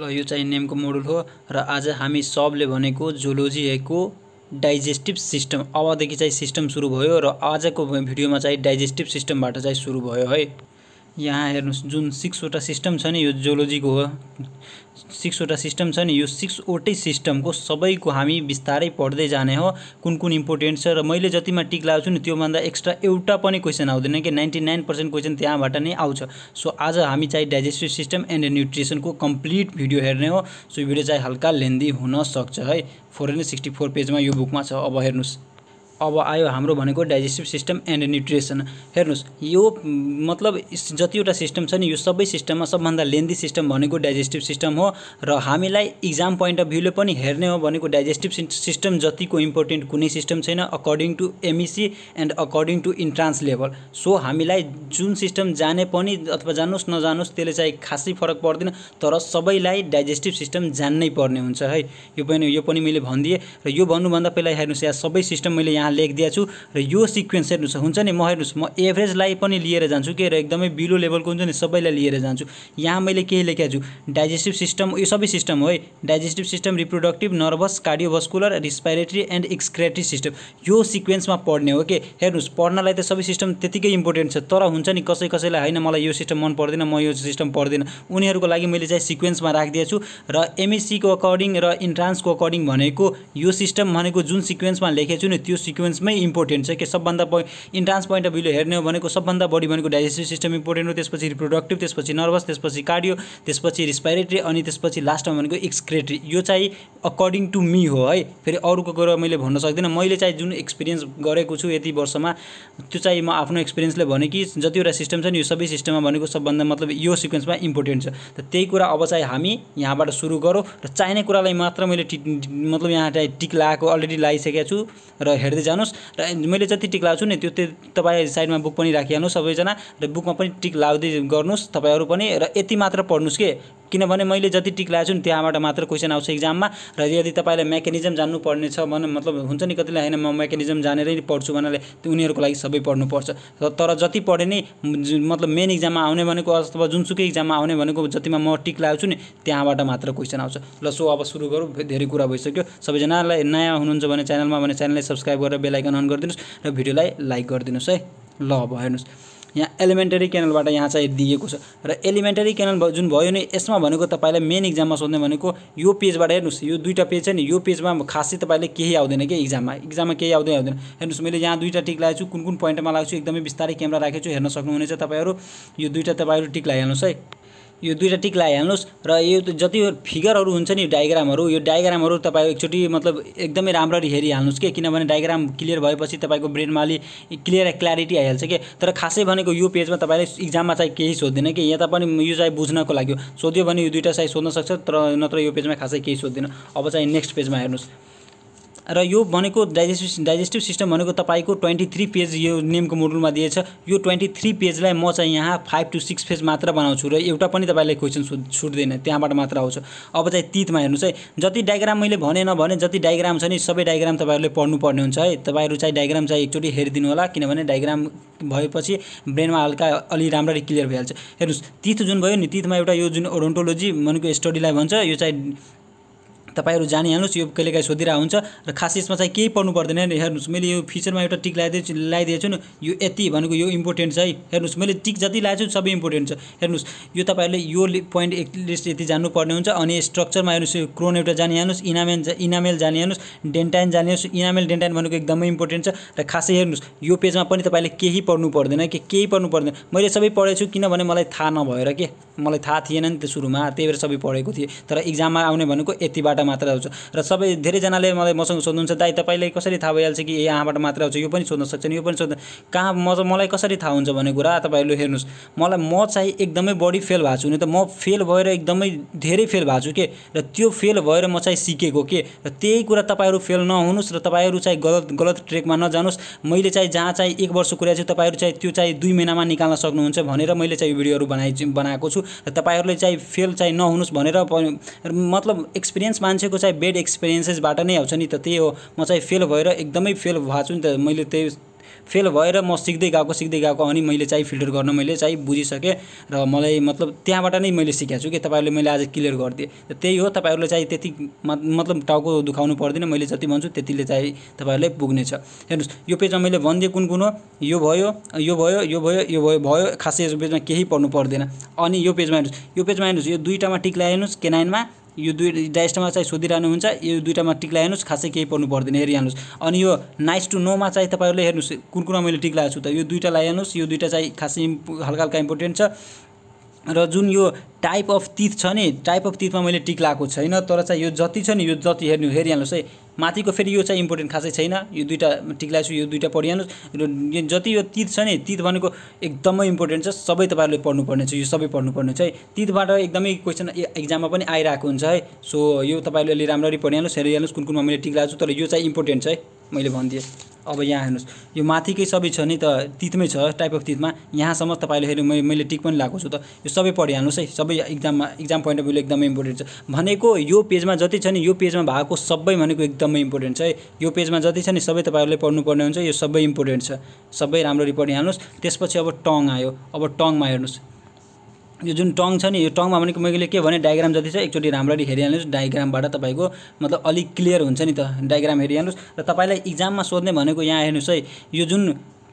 र यो चाहिँ नेमको मोडुल हो र आज हामी सबले भनेको एको डाइजेस्टिभ सिस्टम अबदेखि चाहिँ सिस्टम सुरु भयो र आजको भिडियोमा चाहिँ डाइजेस्टिभ सिस्टमबाट चाहिँ सुरु भयो है यहाँ हेर्नुहोस् जुन सिक्सवटा सिस्टम छ नि यो जियोलोजीको हो सिक्सवटा सिस्टम छ नि यो सिक्सवटै सिस्टमको सबैको हामी बिस्तारै पढ्दै जाने हो कुन कुन इम्पोर्टेन्ट छ र मैले जतिमा टिक लगाएको छु नि त्योभन्दा एक्स्ट्रा एउटा पनि क्वेसन आउँदैन कि नाइन्टी नाइन पर्सेन्ट क्वेसन त्यहाँबाट नै आउँछ सो आज हामी चाहिँ डाइजेस्टिभ सिस्टम एन्ड न्युट्रिसनको कम्प्लिट भिडियो हेर्ने हो सो भिडियो चाहिँ हल्का लेन्दी हुनसक्छ है फोर हन्ड्रेड सिक्सटी फोर पेजमा यो बुकमा छ अब हेर्नुहोस् अब आयो हाम्रो भनेको डाइजेस्टिभ सिस्टम एन्ड न्युट्रिसन हेर्नुहोस् यो मतलब जतिवटा सिस्टम छ नि यो सबै सिस्टममा सबभन्दा लेन्दी सिस्टम भनेको डाइजेस्टिभ सिस्टम हो र हामीलाई इक्जाम पोइन्ट अफ भ्यूले पनि हेर्ने हो भनेको डाइजेस्टिभ सिस्टम जतिको इम्पोर्टेन्ट कुनै सिस्टम छैन according to MEC and according to entrance level so हामीलाई जुन सिस्टम जाने पनि अथवा जानुहोस् नजानुहोस् त्यसले चाहिँ खासै फरक पर्दैन तर सबैलाई डाइजेस्टिभ सिस्टम जान्नै पर्ने हुन्छ है यो पनि यो पनि मैले भनिदिएँ र यो भन्नुभन्दा पहिला हेर्नुहोस् यहाँ सबै सिस्टम मैले यहाँ यहाँ लेखिदिएको छु र यो सिक्वेन्स हेर्नुहोस् हुन्छ नि म हेर्नुहोस् म एभरेजलाई पनि लिएर जान्छु के र एकदमै बिलो लेभलको हुन्छ नि सबैलाई लिएर जान्छु यहाँ मैले केही लेखेको छु डाइजेस्टिभ सिस्टम यो सबै सिस्टम हो है digestive system reproductive nervous cardiovascular respiratory and excretory system यो सिक्वेन्समा पढ्ने हो कि हेर्नुहोस् पढ्नलाई त सबै सिस्टम त्यतिकै इम्पोर्टेन्ट छ तर हुन्छ नि कसै कसैलाई होइन मलाई यो सिस्टम मन पर्दैन म यो सिस्टम पढ्दिनँ उनीहरूको लागि मैले चाहिँ सिक्वेन्समा राखिदिएको छु र एमएससीको e अकर्डिङ र इन्ट्रान्सको अकर्डिङ भनेको यो सिस्टम भनेको जुन सिक्वेन्समा लेखेको छु नि त्यो सिक्वेन्स सिक्वेन्समै इम्पोर्टेन्ट छ के सबभन्दा इन्ट्रान्स पोइन्ट अफ भ्यू हेर्ने हो भनेको सबभन्दा बढी भनेको डाइजेस्टिभ सिस्टम इम्पोर्टेन्ट हो त्यसपछि रिप्रोडक्टिभ त्यसपछि नर्भस त्यसपछि कार्डियो त्यसपछि रिस्पाइरेटरी अनि त्यसपछि लास्टमा भनेको एक्सक्रेटरी यो चाहिँ अकर्डिङ टु मी हो है फेरि अरूको कुरा मैले भन्न सक्दिनँ मैले चाहिँ जुन एक्सपिरियन्स गरेको छु यति वर्षमा त्यो चाहिँ म आफ्नो एक्सपिरियन्सले भने कि जतिवटा सिस्टम छ नि यो सबै सिस्टममा भनेको सबभन्दा मतलब यो सिक्वेन्समा इम्पोर्टेन्ट छ त त्यही कुरा अब चाहिँ हामी यहाँबाट सुरु गरौँ र चाहिने कुरालाई मात्र मैले मतलब यहाँ चाहिँ टिक लगाएको अलरेडी लगाइसकेको छु र हेर्दै हेर्दै जानुहोस् र मैले जति टिक लाउँछु नि त्यो तपाईँ साइडमा बुक पनि राखिहाल्नुहोस् सबैजना र बुकमा पनि टिक लाउँदै गर्नुहोस् तपाईँहरू पनि र यति मात्र पढ्नुहोस् के किनभने मैले जति टिक लगाएको छु नि त्यहाँबाट मात्र क्वेसन आउँछ इक्जाममा र यदि तपाईँलाई मेकानिजम जान्नुपर्ने छ भने मतलब हुन्छ नि कतिलाई होइन म मेकानिजम जानेरै पढ्छु भन्नाले उनीहरूको लागि सबै पढ्नुपर्छ तर जति पढे नै मतलब मेन इक्जाममा आउने भनेको अथवा जुनसुकै इक्जाममा आउने भनेको जतिमा म टिक लगाउँछु नि त्यहाँबाट मात्र क्वेसन आउँछ ल सो अब सुरु गरौँ धेरै कुरा भइसक्यो सबैजनालाई नयाँ हुनुहुन्छ भने च्यानलमा भने च्यानललाई सब्सक्राइब गरेर बेलायकन अन गरिदिनुहोस् र भिडियोलाई लाइक गरिदिनुहोस् है ल अब हेर्नुहोस् यहाँ एलिमेन्टरी क्यानलबाट यहाँ चाहिँ दिएको छ र एलिमेन्टरी क्यानल जुन भयो नि यसमा भनेको तपाईँलाई मेन इक्जाममा सोध्ने भनेको यो पेजबाट हेर्नुहोस् यो दुईवटा पेज छ नि यो पेजमा खासै तपाईँले केही आउँदैन कि इक्जाममा इक्जाममा केही आउँदै आउँदैन हेर्नुहोस् मैले यहाँ दुईवटा टिक लगाएको छु कुन कुन पोइन्टमा लगाएको छु एकदमै बिस्तारै क्यामेरा राखेको छु हेर्न सक्नुहुनेछ तपाईँहरू यो दुईवटा तपाईँहरू टिक लगाइहाल्नुहोस् है यो दुईवटा टिक लगाइहाल्नुहोस् र यो जति फिगरहरू हुन्छ नि डायग्रामहरू यो डायग्रामहरू तपाईँ एकचोटि मतलब एकदमै राम्ररी हेरिहाल्नुहोस् कि किनभने डायग्राम क्लियर भएपछि तपाईँको ब्रेनमा अलि क्लियर क्ल्यारिटी आइहाल्छ कि तर खासै भनेको यो पेजमा तपाईँले इक्जाममा चाहिँ केही सोध्दैन कि यता पनि यो चाहिँ बुझ्नको लागि सोध्यो भने यो दुईवटा चाहिँ सोध्न सक्छ तर नत्र यो पेजमा खासै केही सोध्दैन अब चाहिँ नेक्स्ट पेजमा हेर्नुहोस् र यो भनेको डाइजेस्टिभ डाइजेस्टिभ सिस्टम भनेको तपाईँको ट्वेन्टी थ्री पेज यो नेमको मोडुलमा दिएछ यो ट्वेन्टी थ्री पेजलाई म चाहिँ यहाँ फाइभ टु सिक्स पेज मात्र बनाउँछु र एउटा पनि तपाईँले क्वेसन छुट्दैन त्यहाँबाट मात्र आउँछ अब चाहिँ तितमा हेर्नुहोस् है जति डायग्राम मैले भने जति डायग्राम छ नि सबै डायग्राम तपाईँहरूले पढ्नुपर्ने हुन्छ है तपाईँहरू चाहिँ डायग्राम चाहिँ एकचोटि हेरिदिनु होला किनभने डायग्राम भएपछि ब्रेनमा हल्का अलि राम्ररी क्लियर भइहाल्छ हेर्नुहोस् तिथ जुन भयो नि तिथमा एउटा यो जुन ओडोन्टोलोजी भनेको स्टडीलाई भन्छ यो चाहिँ तपाईँहरू जानिहाल्नुहोस् यो कहिलेकाहीँ सोधिरहेको हुन्छ र खास यसमा चाहिँ केही पढ्नु पर्दैन हेर्नुहोस् मैले यो फिचरमा एउटा टिक लगाइदिएछु लगाइदिएको नि यो यति भनेको यो इम्पोर्टेन्ट छ है हेर्नुहोस् मैले टिक जति लगाएको छु सबै इम्पोर्टेन्ट छ हेर्नुहोस् यो तपाईँहरूले यो पोइन्ट एटलिस्ट यति जान्नुपर्ने हुन्छ अनि स्ट्रक्चरमा हेर्नुहोस् यो क्रोन एउटा जानिहाल्नुहोस् इनामेल इनामेल जानिहाल्नुहोस् डेन्टाइन जानिहाल्नुहोस् इनामेल डेन्टाइन भनेको एकदमै इम्पोर्टेन्ट छ र खासै हेर्नुहोस् यो पेजमा पनि तपाईँले केही पढ्नु पर्दैन कि केही पढ्नु पर्दैन मैले सबै पढेछु किनभने मलाई थाहा नभएर के मलाई थाहा थिएन नि त्यो सुरुमा त्यही भएर सबै पढेको थिएँ तर इक्जाममा आउने भनेको यतिबाट मात्र आउँछ र सबै धेरैजनाले मलाई मसँग सोध्नुहुन्छ दाइ तपाईँलाई कसरी थाहा भइहाल्छ कि यहाँबाट मात्र आउँछ यो पनि सोध्न सक्छन् यो पनि सोध्न कहाँ म मलाई कसरी थाहा हुन्छ भन्ने कुरा तपाईँहरूले हेर्नुहोस् मलाई म चाहिँ एकदमै बढी फेल भएको छु नि त म फेल भएर एकदमै धेरै फेल भएको छु के र त्यो फेल भएर म चाहिँ सिकेको के र त्यही कुरा तपाईँहरू फेल नहुनुहोस् र तपाईँहरू चाहिँ गलत गलत ट्रेकमा नजानुहोस् मैले चाहिँ जहाँ चाहिँ एक वर्ष कुरा चाहिँ तपाईँहरू चाहिँ त्यो चाहिँ दुई महिनामा निकाल्न सक्नुहुन्छ भनेर मैले चाहिँ यो भिडियोहरू बनाइ बनाएको छु र तपाईँहरूले चाहिँ फेल चाहिँ नहुनुहोस् भनेर मतलब एक्सपिरियन्स मान्छेको चाहिँ बेड एक्सपिरियन्सेसबाट नै आउँछ नि त त्यही हो म चाहिँ फेल भएर एकदमै फेल भएको छु नि त मैले त्यही फेल भएर म सिक्दै गएको सिक्दै गएको अनि मैले चाहिँ फिल्टर गर्न मैले चाहिँ बुझिसकेँ र मलाई मतलब त्यहाँबाट नै मैले सिकेको छु कि तपाईँहरूले मैले आज क्लियर गरिदिएँ त्यही हो तपाईँहरूले चाहिँ त्यति मतलब टाउको दुखाउनु पर्दैन मैले जति भन्छु त्यतिले चाहिँ तपाईँहरूलाई पुग्नेछ हेर्नुहोस् यो पेजमा मैले भनिदिएँ कुन कुन हो यो भयो यो भयो यो भयो यो भयो भयो खासै यो पेजमा केही पढ्नु पर्दैन अनि यो पेजमा हेर्नुहोस् यो पेजमा हेर्नुहोस् यो दुईवटामा टिक लगाइनुहोस् के नाइनमा यो दुई डाइस्टमा चाहिँ सोधिरहनुहुन्छ यो दुइटामा टिक लगाइहाल्नुहोस् खासै केही पर्नु पर्दैन हेरिहाल्नुहोस् अनि यो नाइस टु नोमा चाहिँ तपाईँहरूले हेर्नुहोस् कुन कुनमा मैले टिक लगाएको छु त यो दुइटा लगाइहाल्नुहोस् यो दुइटा चाहिँ खासै हल्का हल्का इम्पोर्टेन्ट छ र जुन यो टाइप अफ तिथ छ नि टाइप अफ तिथमा मैले टिक लगाएको छैन तर चाहिँ यो जति छ नि यो जति हेर्नु हेरिहाल्नुहोस् है माथिको फेरि यो चाहिँ इम्पोर्टेन्ट खासै छैन यो दुइटा टिक छु यो दुइटा पढिहाल्नुहोस् र जति यो तित छ नि तित भनेको एकदमै इम्पोर्टेन्ट छ सबै तपाईँहरूले पढ्नुपर्ने छ यो सबै पढ्नुपर्ने छ है तितबाट एकदमै क्वेसन एक्जाममा पनि आइरहेको हुन्छ है सो यो तपाईँले अलि राम्ररी पढिहाल्नुहोस् हेरिहाल्नुहोस् कुन कुनमा मैले टिक छु तर यो चाहिँ इम्पोर्टेन्ट छ है मैले भनिदिएँ अब यहाँ हेर्नुहोस् यो माथिकै सबै छ नि त तितमै छ टाइप अफ तितमा यहाँसम्म तपाईँले हेर्नु मैले मैले टिक पनि लगाएको छु त यो सबै पढिहाल्नुहोस् है सबै इक्जाममा इक्जाम पोइन्ट अफ भ्यू एकदमै इम्पोर्टेन्ट छ भनेको यो पेजमा जति छ नि यो पेजमा भएको सबै भनेको एकदम एकदमै इम्पोर्टेन्ट छ है यो पेजमा जति छ नि सबै तपाईँहरूले पढ्नुपर्ने हुन्छ यो सबै इम्पोर्टेन्ट छ सबै राम्ररी पढिहाल्नुहोस् त्यसपछि अब टङ आयो अब टङमा हेर्नुहोस् यो जुन टङ छ नि यो टङमा भनेको मैले के भने डायग्राम जति छ एकचोटि राम्ररी हेरिहाल्नुहोस् डायग्रामबाट तपाईँको मतलब अलिक क्लियर हुन्छ नि त डायग्राम हेरिहाल्नुहोस् र तपाईँलाई इक्जाममा सोध्ने भनेको यहाँ हेर्नुहोस् है यो जुन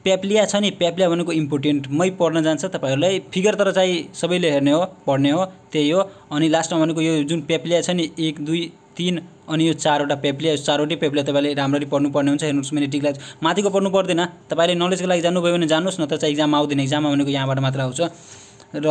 प्याप्लिया छ नि प्याप्लिया भनेको इम्पोर्टेन्ट मै पढ्न जान्छ तपाईँहरूलाई फिगर तर चाहिँ सबैले हेर्ने हो पढ्ने हो त्यही हो अनि लास्टमा भनेको यो जुन प्याप्लिया छ नि एक दुई तिन अनि यो चारवटा पेपले चारवटै पेपले तपाईँले राम्ररी पढ्नुपर्ने हुन्छ हेर्नुहोस् मैले टिकलाई माथिको पढ्नु पर्दैन तपाईँले नलेजको लागि जानुभयो भने जानुहोस् न त चाहिँ इक्जाम आउँदैन इक्जाममा भनेको यहाँबाट मात्र आउँछ र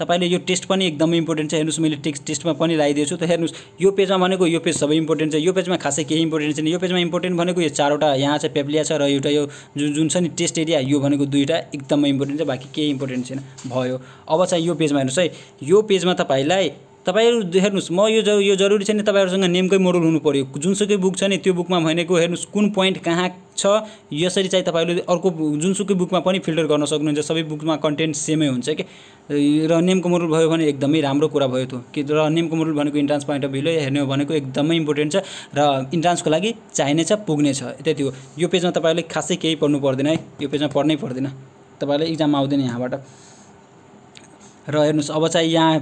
तपाईँले यो टेस्ट पनि एकदमै इम्पोर्टेन्ट छ हेर्नुहोस् मैले टेस्ट टेस्टमा पनि लगाइदिएको छु त हेर्नुहोस् यो पेजमा भनेको यो पेज सबै इम्पोर्टेन्ट छ यो पेजमा खासै केही इम्पोर्टेन्ट छैन यो पेजमा इम्पोर्टेन्ट भनेको यो चारवटा यहाँ चाहिँ पेप्लिया छ र एउटा यो जुन जुन छ नि टेस्ट एरिया यो भनेको दुईवटा एकदमै इम्पोर्टेन्ट छ बाँकी केही इम्पोर्टेन्ट छैन भयो अब चाहिँ यो पेजमा हेर्नुहोस् है यो पेजमा तपाईँलाई तपाईँहरू हेर्नुहोस् म यो यो जरुरी छैन तपाईँहरूसँग नेमकै मोडल हुनु पऱ्यो जुनसुकै बुक छ नि त्यो बुकमा भनेको हेर्नुहोस् कुन पोइन्ट कहाँ छ यसरी चाहिँ तपाईँहरूले अर्को जुनसुकै बुकमा पनि फिल्टर गर्न सक्नुहुन्छ सबै बुकमा कन्टेन्ट सेमै हुन्छ कि र नेमको मोडल भयो भने एकदमै राम्रो कुरा भयो त्यो कि र नेमको मोडल भनेको इन्ट्रान्स पोइन्ट अफ भ्यूले हेर्ने हो भनेको एकदमै इम्पोर्टेन्ट छ र इन्ट्रान्सको लागि पुग्ने छ त्यति हो यो पेजमा तपाईँहरूले खासै केही पढ्नु पर्दैन है यो पेजमा पढ्नै पर्दैन तपाईँहरूले इक्जाम आउँदैन यहाँबाट र हेर्नुहोस् अब चाहिँ यहाँ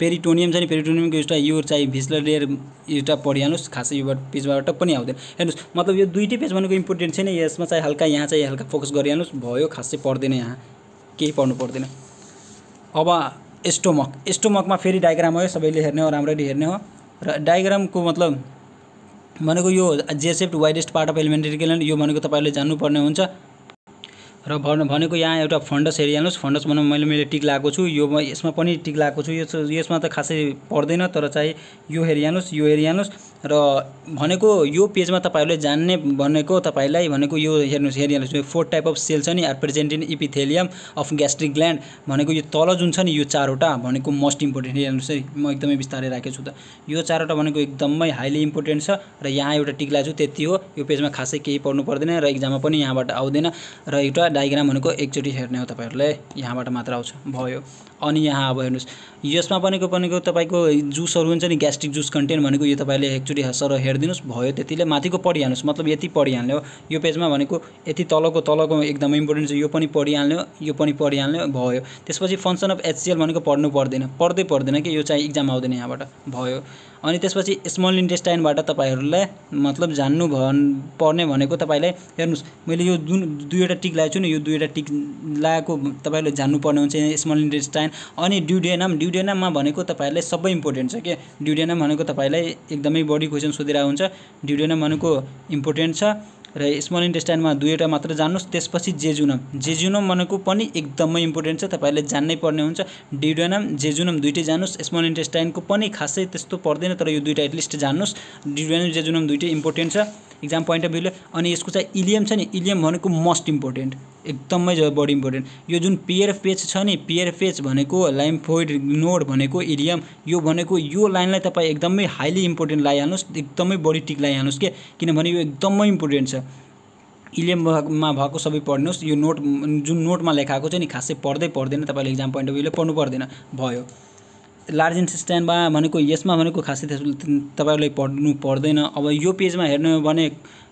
पेरिटोनियम छ नि पेरिटोनियमको एउटा यो चाहिँ भिजलर लेयर एउटा पढिहाल्नुहोस् खासै यो पेजबाट पनि आउँदैन हेर्नुहोस् मतलब यो दुइटै पेज भनेको इम्पोर्टेन्ट छैन यसमा चाहिँ हल्का यहाँ चाहिँ हल्का फोकस गरिहाल्नुहोस् भयो खासै पढ्दैन यहाँ केही पढ्नु पर्दैन अब एस्टोमक एस्टोमकमा फेरि डायग्राम हो सबैले हेर्ने हो राम्ररी हेर्ने हो र डायग्रामको मतलब भनेको यो जेसेप्ट widest part of alimentary canal यो भनेको तपाईँहरूले जान्नुपर्ने हुन्छ र भनेको यहाँ एउटा फन्डस हेरिहाल्नुहोस् फन्डस भनौँ मैले मैले टिक लगाएको छु यो यसमा पनि टिक लगाएको छु यो यसमा त खासै पर्दैन तर चाहिँ यो हेरिहाल्नुहोस् यो हेरिहाल्नुहोस् र भनेको यो पेजमा तपाईँहरूले जान्ने भनेको तपाईँलाई भनेको यो हेर्नुहोस् हेरिहाल्नुहोस् यो फोर टाइप अफ सेल छ नि present in epithelium of gastric gland भनेको यो तल जुन छ नि यो चारवटा भनेको मोस्ट इम्पोर्टेन्ट हेर्नुहोस् है म एकदमै बिस्तारै राखेको छु त यो चारवटा भनेको एकदमै हाइली इम्पोर्टेन्ट छ र यहाँ एउटा टिक लगाएको छु त्यति हो यो पेजमा खासै केही पढ्नु पर्दैन र इक्जाममा पनि यहाँबाट आउँदैन र एउटा डायग्राम भनेको एकचोटि हेर्ने हो तपाईँहरूले यहाँबाट मात्र आउँछ भयो अनि यहाँ अब हेर्नुहोस् यसमा भनेको भनेको तपाईँको जुसहरू हुन्छ नि ग्यास्ट्रिक जुस कन्टेन्ट भनेको यो तपाईँले एकचोटि सर हेरिदिनुहोस् भयो त्यतिले माथिको पढिहाल्नुहोस् मतलब यति पढिहाल्ने हो यो पेजमा भनेको यति तलको तलको एकदम इम्पोर्टेन्ट छ यो पनि पढिहाल्ने हो यो पनि पढिहाल्ने भयो त्यसपछि फङ्सन अफ एचसिएल भनेको पढ्नु पर्दैन पढ्दै पर्दैन कि यो चाहिँ इक्जाम आउँदैन यहाँबाट भयो अनि त्यसपछि स्मल इन्टेस्टाइनबाट तपाईँहरूलाई मतलब जान्नु पर्ने भनेको तपाईँलाई हेर्नुहोस् मैले यो जुन दुईवटा टिक लगाएको छु नि यो दुईवटा टिक लगाएको तपाईँले जान्नुपर्ने हुन्छ स्मल इन्टेस्टाइन अनि ड्युडेनम ड्युडेनममा भनेको तपाईँहरूलाई सबै इम्पोर्टेन्ट छ क्या ड्युडेनम भनेको तपाईँलाई एकदमै बढी क्वेसन सोधिरहेको हुन्छ ड्युडेनम भनेको इम्पोर्टेन्ट छ र स्मल इन्टेस्टाइनमा दुईवटा मात्र जान्नुहोस् त्यसपछि जेजुनम जेजुनम भनेको पनि एकदमै इम्पोर्टेन्ट छ तपाईँहरूले जान्नै पर्ने हुन्छ डिडोनम जेजुनम दुइटै जानुहोस् स्मल इन्टेस्टाइनको पनि खासै त्यस्तो पर्दैन तर यो दुइटा एटलिस्ट जान्नुहोस् डिडोनम जेजुनम दुइटै इम्पोर्टेन्ट छ इक्जाम पोइन्ट अफ भ्यूले अनि यसको चाहिँ इलियम छ नि इलियम भनेको मोस्ट इम्पोर्टेन्ट एकदमै बढी इम्पोर्टेन्ट यो जुन पियर पेच छ नि पियर पेच भनेको लाइम्फोइड नोड भनेको इडियम यो भनेको यो लाइनलाई तपाईँ एकदमै हाइली इम्पोर्टेन्ट लगाइहाल्नुहोस् एकदमै बढी टिक लगाइहाल्नुहोस् के किनभने यो एकदमै इम्पोर्टेन्ट छ भएकोमा भएको सबै पढ्नुहोस् यो नोट जुन नोटमा लेखाएको छ नि खासै पढ्दै पर्दैन तपाईँले इक्जाम पोइन्ट अफ भ्यूले पढ्नु पर्दैन भयो लार्ज इन्सिस्ट्यान्डमा भनेको यसमा भनेको खासै तपाईँले पढ्नु पर्दैन अब यो पेजमा हेर्नु भने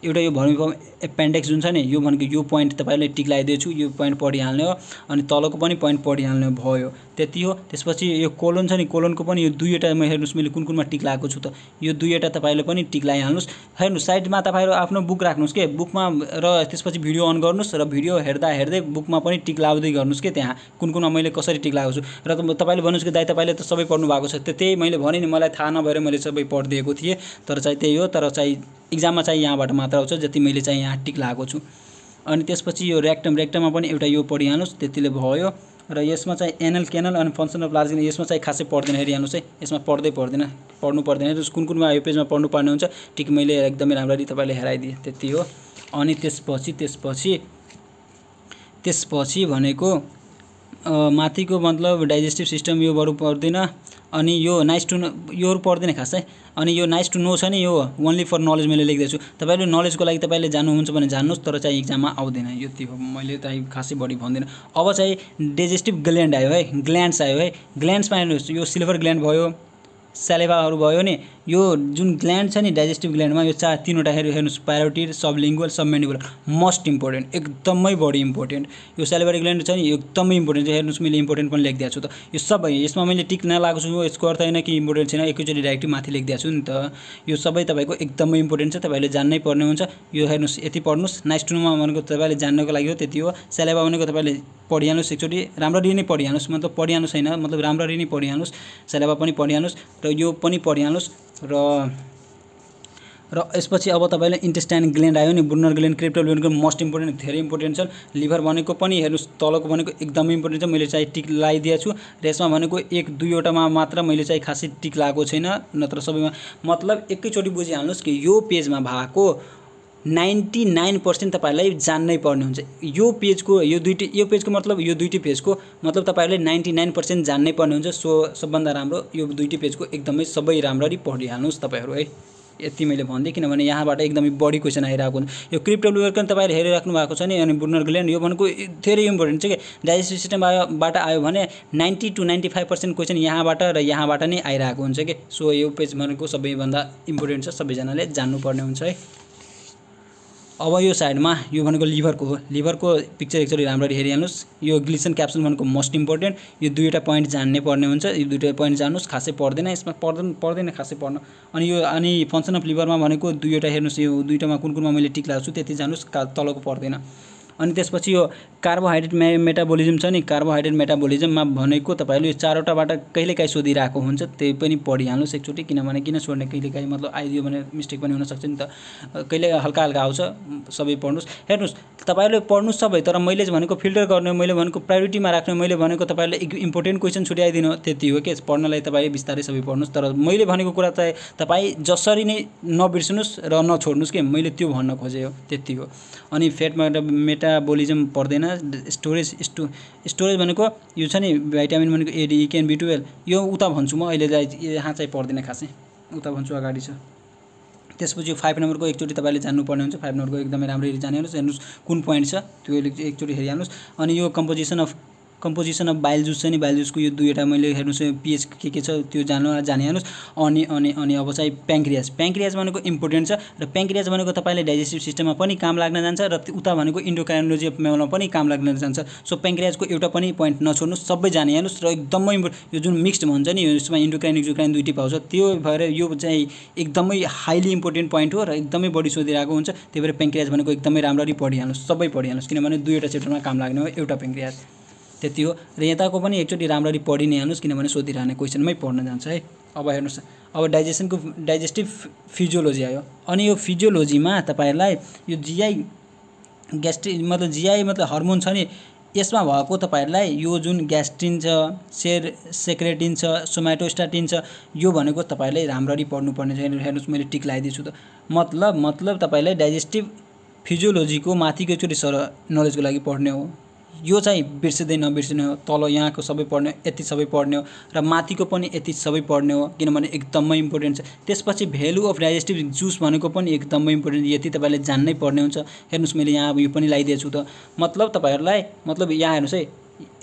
एउटा यो भनेको एपेन्डिक्स जुन छ नि यो भनेको यो पोइन्ट तपाईँले टिक लगाइदिएछु यो पोइन्ट पढिहाल्ने हो अनि तलको पनि पोइन्ट पढिहाल्ने भयो त्यति हो त्यसपछि यो कोलोन छ नि कोलोनको पनि यो दुईवटा म हेर्नुहोस् मैले कुन कुनमा टिक लगाएको छु त यो दुईवटा तपाईँले पनि टिक लगाइहाल्नुहोस् हेर्नुहोस् साइडमा तपाईँहरू आफ्नो बुक राख्नुहोस् के बुकमा र त्यसपछि भिडियो अन गर्नुहोस् र भिडियो हेर्दा हेर्दै बुकमा पनि टिक लाउँदै गर्नुहोस् कि त्यहाँ कुन कुनमा मैले कसरी टिक लगाएको छु र तपाईँले भन्नुहोस् कि दाइ तपाईँले त सबै पढ्नु भएको छ त्यही मैले भने नि मलाई थाहा नभएर मैले सबै पढिदिएको थिएँ तर चाहिँ त्यही हो तर चाहिँ इक्जाममा चाहिँ यहाँबाट मात्र आउँछ जति मैले चाहिँ यहाँ टिक लगाएको छु अनि त्यसपछि यो रेक्टम रेक्टममा पनि एउटा यो पढिहाल्नुहोस् त्यतिले भयो र यसमा चाहिँ एनएल क्यानल अनि फङ्सन अफ लार्जिन यसमा चाहिँ खासै पढ्दैन हेरिहाल्नुहोस् है यसमा पढ्दै पर्दैन पढ्नु पर्दैन कुन कुनमा यो पेजमा पढ्नु पर्ने हुन्छ टिक मैले एकदमै राम्ररी तपाईँले हेराइदिएँ त्यति हो अनि त्यसपछि त्यसपछि त्यसपछि भनेको माथिको मतलब डाइजेस्टिभ सिस्टम यो गर्नु पर्दैन अनि यो नाइस टु नो योहरू पढ्दैन खासै अनि यो नाइस टु नो छ नि यो ओन्ली फर नलेज मैले लेख्दैछु तपाईँले नलेजको लागि तपाईँले जानुहुन्छ भने जान्नुहोस् तर चाहिँ इक्जाममा आउँदैन यो त्यो मैले चाहिँ खासै बढी भन्दिनँ अब चाहिँ डाइजेस्टिभ ग्ल्यान्ड आयो है ग्ल्यान्ड्स आयो है ग्ल्यान्ड्समा हेर्नुहोस् यो सिल्भर ग्ल्यान्ड भयो स्यालेभाहरू भयो नि यो जुन ग्ल्यान्ड छ नि डाइजेस्टिभ ग्ल्यान्डमा यो चार तिनवटा हेर हेर्नुहोस् पाइरोटिड सबलिङ्गुअल सबमेन्डिबुलर मोस्ट इम्पोर्टेन्ट एकदमै बढी इम्पोर्टेन्ट यो स्यालेभरी ग्ल्यान्ड छ नि एकदमै इम्पोर्टेन्ट छ हेर्नुहोस् मैले इम्पोर्टेन्ट पनि लेखिदिएको छु त यो सबै यसमा मैले टिक नलाएको छु यसको अर्थ होइन कि इम्पोर्टेन्ट छैन एकैचोटि डाइरेक्ट माथि लेखिदिएको छु नि त यो सबै तपाईँको एकदमै इम्पोर्टेन्ट छ तपाईँले जान्नै पर्ने हुन्छ यो हेर्नुहोस् यति पढ्नुहोस् नाइस टुमा भनेको तपाईँले जान्नको लागि हो त्यति हो स्यालेबा भनेको तपाईँले पढिहाल्नुहोस् एकचोटि राम्ररी नै पढिहाल्नुहोस् मतलब पढिहाल्नुहोस् होइन मतलब राम्ररी नै पढिहाल्नुहोस् सेलेबा पनि पढिहाल्नुहोस् र यो पनि पढिहाल्नुहोस् र र यसपछि अब तपाईँलाई इन्टेस्टाइन ग्ल्यान्ड आयो नि ब्रुनर ग्ल्यान्ड क्रिप्टो ग्ल्यान्डको मोस्ट इम्पोर्टेन्ट धेरै इम्पोर्टेन्ट छ लिभर भनेको पनि हेर्नुहोस् तलको भनेको एकदमै इम्पोर्टेन्ट छ मैले चाहिँ टिक लगाइदिएको छु र यसमा भनेको एक दुईवटामा मात्र मैले चाहिँ खासै टिक लगाएको छैन नत्र सबैमा मतलब एकैचोटि बुझिहाल्नुहोस् कि यो पेजमा भएको नाइन्टी नाइन पर्सेन्ट तपाईँहरूलाई जान्नै पर्ने हुन्छ यो पेजको यो दुइटै यो पेजको मतलब यो दुइटै पेजको मतलब तपाईँहरूले नाइन्टी नाइन पर्सेन्ट जान्नै पर्ने हुन्छ सो सबभन्दा राम्रो यो दुइटै पेजको एकदमै सबै राम्ररी पढिहाल्नुहोस् तपाईँहरू है यति मैले भनिदिएँ किनभने यहाँबाट एकदमै बढी क्वेसन आइरहेको हुन्छ यो क्रिप्टो लुगरकन तपाईँले हेरिराख्नु भएको छ नि अनि बुनर ग्ल्यान्ड यो भनेको धेरै इम्पोर्टेन्ट छ कि डाइजेस्टिभ सिस्टमबाट आयो भने ninety to ninety five percent question यहाँबाट र यहाँबाट नै आइरहेको हुन्छ कि सो यो पेज भनेको सबैभन्दा इम्पोर्टेन्ट छ सबैजनाले जान्नुपर्ने हुन्छ है अब यो साइडमा यो भनेको लिभरको हो लिभरको पिक्चर एकचोटि राम्ररी हेरिहाल्नुहोस् यो ग्लिसन क्याप्सुल भनेको मोस्ट इम्पोर्टेन्ट यो दुईवटा पोइन्ट जान्ने पर्ने हुन्छ यो दुईवटा पोइन्ट जान्नुहोस् खासै पर्दैन यसमा पर्दैन पर्दैन खासै पर्न अनि यो अनि फङ्सन अफ लिभरमा भनेको दुईवटा हेर्नुहोस् यो दुईवटामा कुन कुनमा मैले टिक लगाएको छु त्यति जानुहोस् तलको पर्दैन अनि त्यसपछि यो कार्बोहाइड्रेट मे मेटाबोलिजम छ नि कार्बोहाइड्रेट मेटाबोलिजममा भनेको तपाईँहरूले यो चारवटाबाट कहिलेकाहीँ सोधिरहेको हुन्छ त्यही पनि पढिहाल्नुहोस् एकचोटि किनभने किन सोध्ने कहिलेकाहीँ मतलब आइदियो भने मिस्टेक पनि हुनसक्छ नि त कहिले हल्का हल्का आउँछ सबै पढ्नुहोस् हेर्नुहोस् तपाईँहरूले पढ्नुहोस् सबै तर मैले भनेको फिल्टर गर्ने मैले भनेको प्रायोरिटीमा राख्ने मैले भनेको तपाईँहरूले इम्पोर्टेन्ट क्वेसन छुट्याइदिनु त्यति हो कि पढ्नलाई तपाईँ बिस्तारै सबै पढ्नुहोस् तर मैले भनेको कुरा चाहिँ तपाईँ जसरी नै नबिर्सनुहोस् र नछोड्नुहोस् कि मैले त्यो भन्न खोजेँ हो त्यति हो अनि फेट मेटा मेटाबोलिजम पर्दैन स्टोरेज स्टो स्टोरेज भनेको यो छ नि भाइटामिन भनेको एडी क्यान बी टुवेल्भ यो उता भन्छु म अहिले यहाँ चाहिँ पर्दैन खासै उता भन्छु अगाडि छ त्यसपछि फाइभ नम्बरको एकचोटि तपाईँले जान्नुपर्ने हुन्छ फाइभ नम्बरको एकदमै राम्ररी जाने हेर्नुहोस् हेर्नुहोस् कुन पोइन्ट छ त्यो एकचोटि हेरिहाल्नुहोस् अनि यो composition of composition of bile juice छ नि बाइल जुसको यो दुईवटा मैले हेर्नुहोस् पिएच के के छ त्यो जानु जाने हेर्नुहोस् अनि अनि अनि अब चाहिँ प्याङ्क्रियाज प्याङ्क्रियाज भनेको इम्पोर्टेन्ट छ र प्याङ्क्रियाज भनेको तपाईँले डाइजेस्टिभ सिस्टममा पनि काम लाग्न जान्छ र उता भनेको इन्डोक्राइनोलोजी अफ पनि काम लाग्न जान्छ सो प्याङ्क्रियाजको एउटा पनि पोइन्ट नछोड्नुहोस् सबै जाने हेर्नुहोस् र एकदमै यो जुन मिक्स्ड भन्छ नि यसमा इन्डोक्राइन एक्जोक्राइन दुइटै पाउँछ त्यो भएर यो चाहिँ एकदमै हाइली इम्पोर्टेन्ट पोइन्ट हो र एकदमै बढी सोधिरहेको हुन्छ त्यही भएर प्याङ्क्रियाज भनेको एकदमै राम्ररी पढिहाल्नुहोस् सबै पढिहाल्नुहोस् किनभने दुईवटा च्याप्टरमा काम लाग्ने हो एउटा प्याङ्क्रियाज त्यति हो र यताको पनि एकचोटि राम्ररी पढि नै हाल्नुहोस् किनभने सोधिरहने क्वेसनमै पढ्न जान्छ है अब हेर्नुहोस् अब डाइजेसनको डाइजेस्टिभ फिजियोलोजी आयो अनि यो फिजियोलोजीमा तपाईँहरूलाई यो जिआई ग्यास्ट्रिन मतलब जिआई मतलब हर्मोन छ नि यसमा भएको तपाईँहरूलाई यो जुन ग्यास्ट्रिन छ सेर सेक्रेटिन छ सोमाटोस्टाटिन छ यो भनेको तपाईँहरूले राम्ररी पढ्नुपर्ने छ हेर्नुहोस् मैले टिक लगाइदिन्छु त मतलब मतलब तपाईँलाई डाइजेस्टिभ फिजियोलोजीको माथिको एकचोटि सर नलेजको लागि पढ्ने हो यो चाहिँ बिर्सिँदै नबिर्सिने हो तल यहाँको सबै पढ्ने हो यति सबै पढ्ने हो र माथिको पनि यति सबै पढ्ने हो किनभने एकदमै इम्पोर्टेन्ट छ त्यसपछि भेल्यु अफ डाइजेस्टिभ जुस भनेको पनि एकदमै इम्पोर्टेन्ट यति तपाईँले जान्नै पर्ने हुन्छ हेर्नुहोस् मैले यहाँ अब यो पनि लगाइदिएछु त मतलब तपाईँहरूलाई मतलब यहाँ हेर्नुहोस् है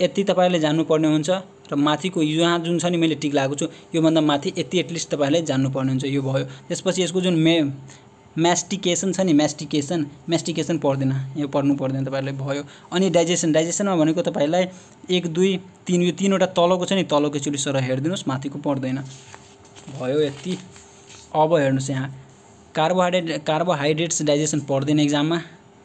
यति तपाईँहरूले जान्नुपर्ने हुन्छ र माथिको यहाँ जुन छ नि मैले टिक लगाएको छु योभन्दा माथि यति एटलिस्ट तपाईँहरूले जान्नुपर्ने हुन्छ यो भयो त्यसपछि यसको जुन मे म्यास्टिकेसन छ नि म्यास्टिकेसन म्यास्टिकेसन पर्दैन यो पढ्नु पर्दैन तपाईँहरूले भयो अनि डाइजेसन डाइजेसनमा भनेको तपाईँलाई एक दुई तिन यो तिनवटा तलको छ नि तलको चुली सर हेरिदिनुहोस् माथिको पर्दैन भयो यति अब हेर्नुहोस् यहाँ कार्बोहाइड्रेट कार्बोहाइड्रेट्स डाइजेसन पर्दैन एक्जाममा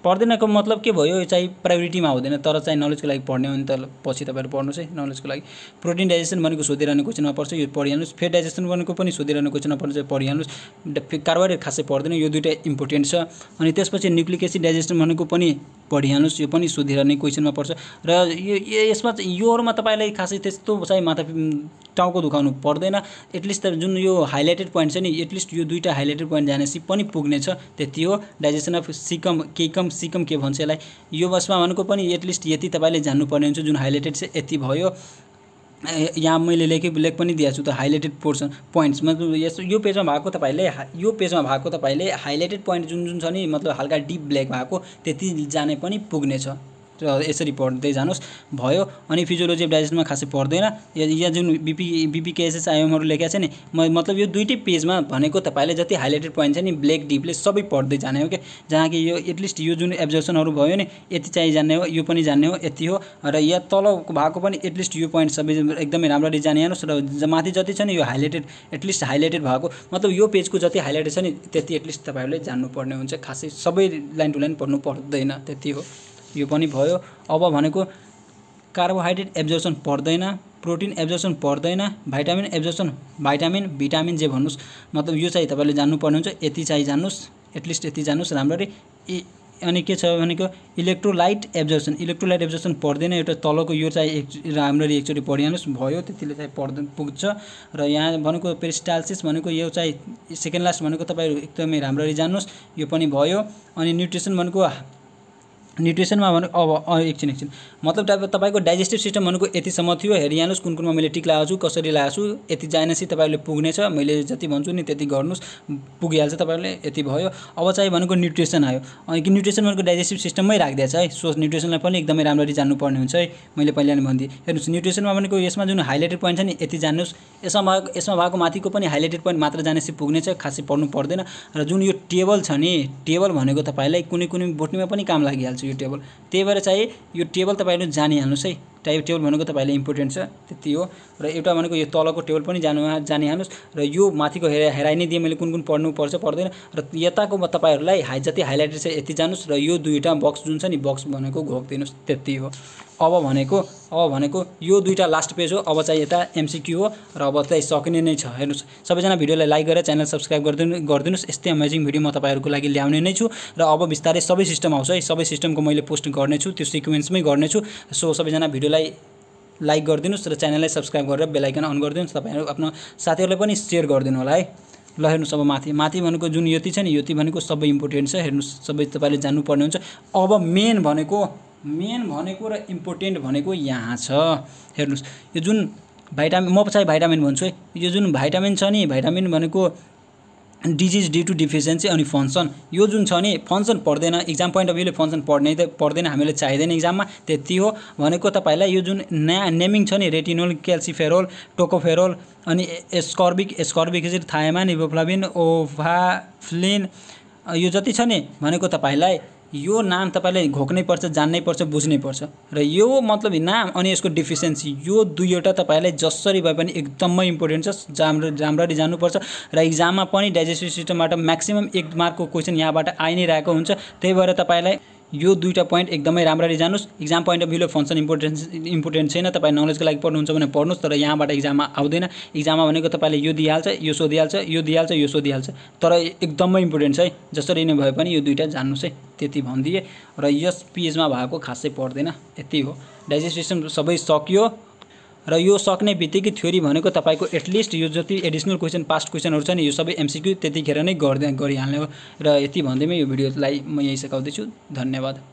पढ्दैनको मतलब के भयो यो चाहिँ प्रायोरिटीमा हुँदैन तर चाहिँ नलेजको लागि पढ्ने हो नि त पछि तपाईँहरू पढ्नुहोस् है नलेजको लागि प्रोटिन डाइजेसन भनेको सोधिरहने क्वेसनमा पर्छ यो पढिहाल्नुहोस् फेट डाइजेसन भनेको पनि सोधिरहने क्वेसनमा पर्छ पढिहाल्नुहोस् कार्बोहाइड्रेट खासै पर्दैन यो दुइटा इम्पोर्टेन्ट छ अनि त्यसपछि न्युक्लिक एसिड डाइजेसन भनेको पनि पढिहाल्नुहोस् यो पनि सोधिरहने क्वेसनमा पर्छ र यो यसमा योहरूमा तपाईँलाई खासै त्यस्तो चाहिँ माथा टाउको दुखाउनु पर्दैन एटलिस्ट त जुन यो हाइलाइटेड पोइन्ट छ नि एटलिस्ट यो दुईवटा हाइलाइटेड पोइन्ट जानेपछि पनि पुग्नेछ त्यति हो digestion of caecum caecum caecum के भन्छ यसलाई यो बसमा भनेको पनि एटलिस्ट यति तपाईँले जान्नुपर्ने हुन्छ जुन हाइलाइटेड छ यति भयो यहाँ मैले लेखे लेख पनि दिएको छु त हाइलाइटेड पोर्सन पोइन्ट्स मतलब यस यो पेजमा भएको तपाईँले यो पेजमा भएको तपाईँले हाइलाइटेड पोइन्ट जुन जुन छ नि मतलब हल्का डिप ब्ल्याक भएको त्यति जाने पनि पुग्नेछ र यसरी पढ्दै जानुहोस् भयो अनि फिजियोलोजी डाइजेस्टमा खासै पढ्दैन यहाँ जुन बिपी केएसएस आइएमहरू लेखेको छ नि मतलब यो दुइटै पेजमा भनेको तपाईँले जति हाइलाइटेड पोइन्ट छ नि ब्ल्याक डिपले सबै पढ्दै जाने हो कि जहाँ कि यो एटलिस्ट यो जुन एब्जर्सनहरू भयो नि यति चाहिँ जान्ने हो यो पनि जान्ने हो यति हो र यहाँ तल भएको पनि एटलिस्ट यो पोइन्ट सबै एकदमै राम्ररी जाने हेर्नुहोस् र माथि जति छ नि यो हाइलाइटेड एटलिस्ट हाइलाइटेड भएको मतलब यो पेजको जति हाइलाइटेड छ नि त्यति एटलिस्ट तपाईँहरूले जान्नुपर्ने हुन्छ खासै सबै लाइन टु लाइन पढ्नु पर्दैन त्यति हो यो पनि भयो अब भनेको कार्बोहाइड्रेट एब्जर्सन पर्दैन प्रोटिन एब्जर्सन पर्दैन भाइटामिन एब्जर्सन भाइटामिन भिटामिन जे भन्नुहोस् मतलब यो चाहिँ तपाईँले जान्नुपर्ने हुन्छ यति चाहिँ जान्नुहोस् एटलिस्ट यति जानुहोस् राम्ररी अनि के छ भनेको इलेक्ट्रोलाइट एब्जर्सन इलेक्ट्रोलाइट एब्जर्सन पर्दैन एउटा तलको यो चाहिँ एक राम्ररी एकचोटि पढिहाल्नुहोस् भयो त्यतिले चाहिँ पर्दैन पुग्छ र यहाँ भनेको पेरिस्टालसिस भनेको यो चाहिँ सेकेन्ड लास्ट भनेको तपाईँहरू एकदमै राम्ररी जान्नुहोस् यो पनि भयो अनि न्युट्रिसन भनेको न्युट्रिसनमा भनेको अब एकछिन एकछिन मतलब टाइप तपाईँको डाइजेस्टिभ सिस्टम भनेको यतिसम्म थियो हेरिहाल्नुहोस् कुन कुनमा मैले टिक लगाएको छु कसरी लगाएको छु यति जानेपछि तपाईँले पुग्नेछ मैले जति भन्छु नि त्यति गर्नुहोस् पुगिहाल्छ तपाईँहरूले यति भयो अब चाहिँ भनेको न्युट्रिसन आयो कि न्युट्रिसन भनेको डाइजेस्टिभ सिस्टममै राखिदिएछ है सो न्युट्रिसनलाई पनि एकदमै राम्ररी जान्नुपर्ने हुन्छ है मैले पहिला नै भनिदिएँ हेर्नुहोस् न्युट्रिसनमा भनेको यसमा जुन हाइलाइटेड पोइन्ट छ नि यति जान्नुहोस् यसमा भएको यसमा भएको माथिको पनि हाइलाइटेड पोइन्ट मात्र जानेसी पुग्नेछ खासै पढ्नु पर्दैन र जुन यो टेबल छ नि टेबल भनेको तपाईँलाई कुनै कुनै बोटीमा पनि काम लागिहाल्छ यो टेबल त्यही भएर चाहिँ यो टेबल तपाईँहरू जानिहाल्नुहोस् है टाइप टेबल भनेको तपाईँलाई इम्पोर्टेन्ट छ त्यति हो र एउटा भनेको यो तलको टेबल पनि जानु जानिहाल्नुहोस् र यो माथिको हेरा हेराइ नै दिएँ मैले कुन कुन पर्छ पर्दैन र यताको म तपाईँहरूलाई हाई जति हाइलाइटेड छ यति जानुहोस् र यो दुईवटा बक्स जुन छ नि बक्स भनेको घोकिदिनुहोस् त्यति हो अब भनेको अब भनेको यो दुईवटा लास्ट पेज हो अब चाहिँ यता एमसिक्यू हो र अब चाहिँ सकिने नै छ हेर्नुहोस् सबैजना भिडियोलाई लाइक गरेर च्यानल सब्सक्राइब गरिदिनु गरिदिनुहोस् यस्तै अमेजिङ भिडियो म तपाईँहरूको लागि ल्याउने नै छु र अब बिस्तारै सबै सिस्टम आउँछ है सबै सिस्टमको मैले पोस्ट गर्नेछु त्यो सिक्वेन्समै गर्नेछु सो सबैजना भिडियो भिडियोलाई लाइक गरिदिनुहोस् र च्यानललाई सब्सक्राइब गरेर बेलायकन अन गरिदिनुहोस् तपाईँहरू आफ्नो साथीहरूलाई पनि सेयर गरिदिनु होला है ल हेर्नुहोस् अब माथि माथि भनेको जुन यति छ नि यति भनेको सबै इम्पोर्टेन्ट छ हेर्नुहोस् सबै तपाईँले जान्नुपर्ने हुन्छ अब मेन भनेको मेन भनेको र इम्पोर्टेन्ट भनेको यहाँ छ हेर्नुहोस् यो जुन भाइटामिन म चाहिँ भाइटामिन भन्छु है यो जुन भाइटामिन छ नि भाइटामिन भनेको डिजिज ड्यु टु डिफिसियन्सी अनि फङ्सन यो जुन छ नि फङ्सन पढ्दैन इक्जाम पोइन्ट अफ भ्यूले फङ्सन पढ्ने त पढ्दैन हामीले चाहिँदैन इक्जाममा त्यति हो भनेको तपाईँलाई यो जुन नयाँ नेमिङ छ नि रेटिनोल क्याल्सिफेरोल टोकोफेरोल अनि ascorbic ascorbic acid thiamine riboflavin ओभाफ्लिन यो जति छ नि भनेको तपाईँलाई यो नाम तपाईँले घोक्नै पर्छ जान्नै पर्छ बुझ्नै पर्छ र यो मतलब नाम अनि यसको डिफिसियन्सी यो दुईवटा तपाईँलाई जसरी भए पनि एकदमै इम्पोर्टेन्ट छ राम्ररी जान्नुपर्छ र इक्जाममा पनि डाइजेस्टिभ सिस्टमबाट म्याक्सिमम् एक मार्कको क्वेसन यहाँबाट आइ नै रहेको हुन्छ त्यही भएर तपाईँलाई यो दुईवटा पोइन्ट एकदमै राम्ररी जानुहोस् इक्जाम पोइन्ट अफ भ्यूले फङ्सन इम्पोर्टेन्स इम्पोर्टेन्ट छैन तपाईँ नलेजको लागि पढ्नुहुन्छ भने पढ्नुहोस् तर यहाँबाट इक्जाममा आउँदैन इक्जाममा भनेको तपाईँले यो दिइहाल्छ यो सोधिहाल्छ यो दिइहाल्छ यो सोधिहाल्छ तर एकदमै इम्पोर्टेन्ट छ है जसरी नै भए पनि यो दुईवटा जान्नुहोस् है त्यति भनिदिएँ र यस पेजमा भएको खासै पर्दैन यति हो डाइजेस्ट सिस्टम सबै सकियो र यो सक्ने बित्तिकै थ्योरी भनेको तपाईँको एटलिस्ट यो जति एडिसनल क्वेसन पास्ट क्वेसनहरू नि यो सबै एमसिक्यू त्यतिखेर नै गरिहाल्ने हो र यति भन्दैमै यो भिडियोलाई म यहीँ सिकाउँदैछु धन्यवाद